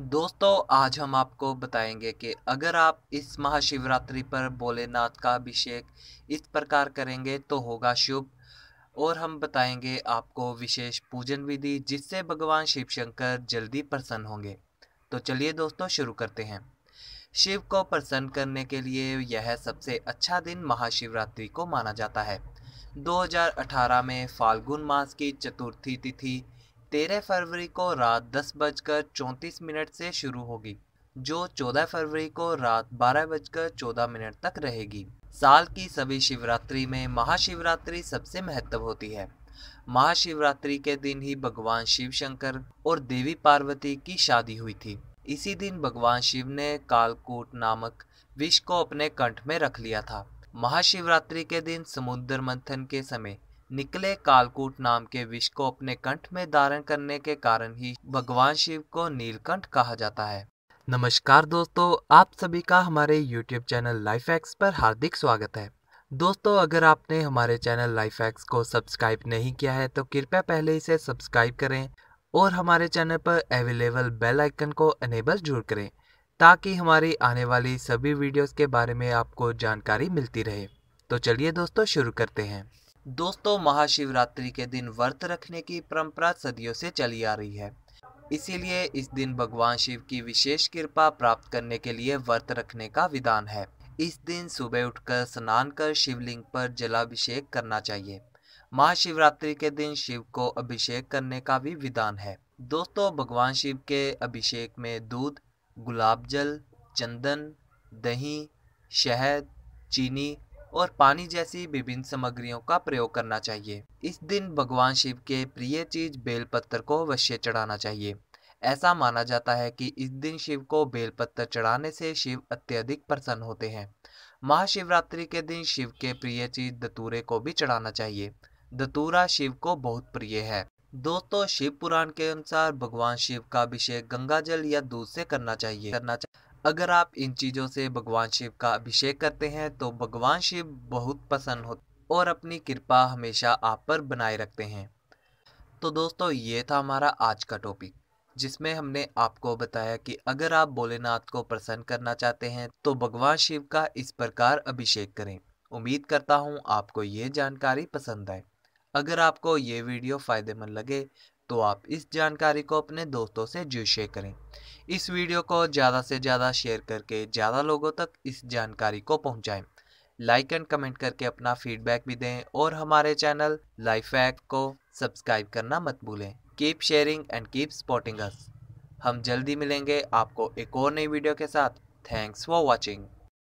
दोस्तों आज हम आपको बताएंगे कि अगर आप इस महाशिवरात्रि पर भोलेनाथ का अभिषेक इस प्रकार करेंगे तो होगा शुभ और हम बताएंगे आपको विशेष पूजन विधि जिससे भगवान शिव शंकर जल्दी प्रसन्न होंगे तो चलिए दोस्तों शुरू करते हैं शिव को प्रसन्न करने के लिए यह सबसे अच्छा दिन महाशिवरात्रि को माना जाता है 2018 में फाल्गुन मास की चतुर्थी तिथि तेरह फरवरी को रात दस बजकर चौंतीस मिनट से शुरू होगी जो चौदह फरवरी को रात बारह बजकर चौदह मिनट तक रहेगी साल की सभी शिवरात्रि में महाशिवरात्रि सबसे महत्व होती है महाशिवरात्रि के दिन ही भगवान शिव शंकर और देवी पार्वती की शादी हुई थी इसी दिन भगवान शिव ने कालकूट नामक विष को अपने कंठ में रख लिया था महाशिवरात्रि के दिन समुद्र मंथन के समय निकले कालकूट नाम के विष को अपने कंठ में धारण करने के कारण ही भगवान शिव को नीलकंठ कहा जाता है नमस्कार दोस्तों आप सभी का हमारे YouTube चैनल लाइफ एक्स पर हार्दिक स्वागत है दोस्तों अगर आपने हमारे चैनल लाइफ एक्स को सब्सक्राइब नहीं किया है तो कृपया पहले इसे सब्सक्राइब करें और हमारे चैनल पर अवेलेबल बेल आइकन को अनेबल जरूर करें ताकि हमारी आने वाली सभी वीडियोस के बारे में आपको जानकारी मिलती रहे तो चलिए दोस्तों शुरू करते हैं दोस्तों महाशिवरात्रि के दिन व्रत रखने की परंपरा सदियों से चली आ रही है इसीलिए इस दिन भगवान शिव की विशेष कृपा प्राप्त करने के लिए व्रत रखने का विधान है इस दिन सुबह उठकर स्नान कर शिवलिंग पर जलाभिषेक करना चाहिए महाशिवरात्रि के दिन शिव को अभिषेक करने का भी विधान है दोस्तों भगवान शिव के अभिषेक में दूध गुलाब जल चंदन दही शहद चीनी और पानी जैसी विभिन्न सामग्रियों का प्रयोग करना चाहिए इस दिन भगवान शिव के प्रिय चीज बेलपत्र को अवश्य चढ़ाना चाहिए ऐसा माना जाता है कि इस दिन शिव को बेलपत्र चढ़ाने से शिव अत्यधिक प्रसन्न होते हैं महाशिवरात्रि के दिन शिव के प्रिय चीज दतूरे को भी चढ़ाना चाहिए दतूरा शिव को बहुत प्रिय है दोस्तों शिव पुराण के अनुसार भगवान शिव का अभिषेक गंगा जल या दूध से करना चाहिए करना चाहिए अगर आप इन चीज़ों से भगवान शिव का अभिषेक करते हैं तो भगवान शिव बहुत पसंद होते और अपनी कृपा हमेशा आप पर बनाए रखते हैं तो दोस्तों ये था हमारा आज का टॉपिक जिसमें हमने आपको बताया कि अगर आप भोलेनाथ को प्रसन्न करना चाहते हैं तो भगवान शिव का इस प्रकार अभिषेक करें उम्मीद करता हूँ आपको ये जानकारी पसंद आए अगर आपको ये वीडियो फ़ायदेमंद लगे तो आप इस जानकारी को अपने दोस्तों से जरूर शेयर करें इस वीडियो को ज़्यादा से ज़्यादा शेयर करके ज़्यादा लोगों तक इस जानकारी को पहुँचाएँ लाइक एंड कमेंट करके अपना फीडबैक भी दें और हमारे चैनल लाइफ एक्ट को सब्सक्राइब करना मत भूलें keep sharing and keep supporting us हम जल्दी मिलेंगे आपको एक और नई वीडियो के साथ थैंक्स फॉर वॉचिंग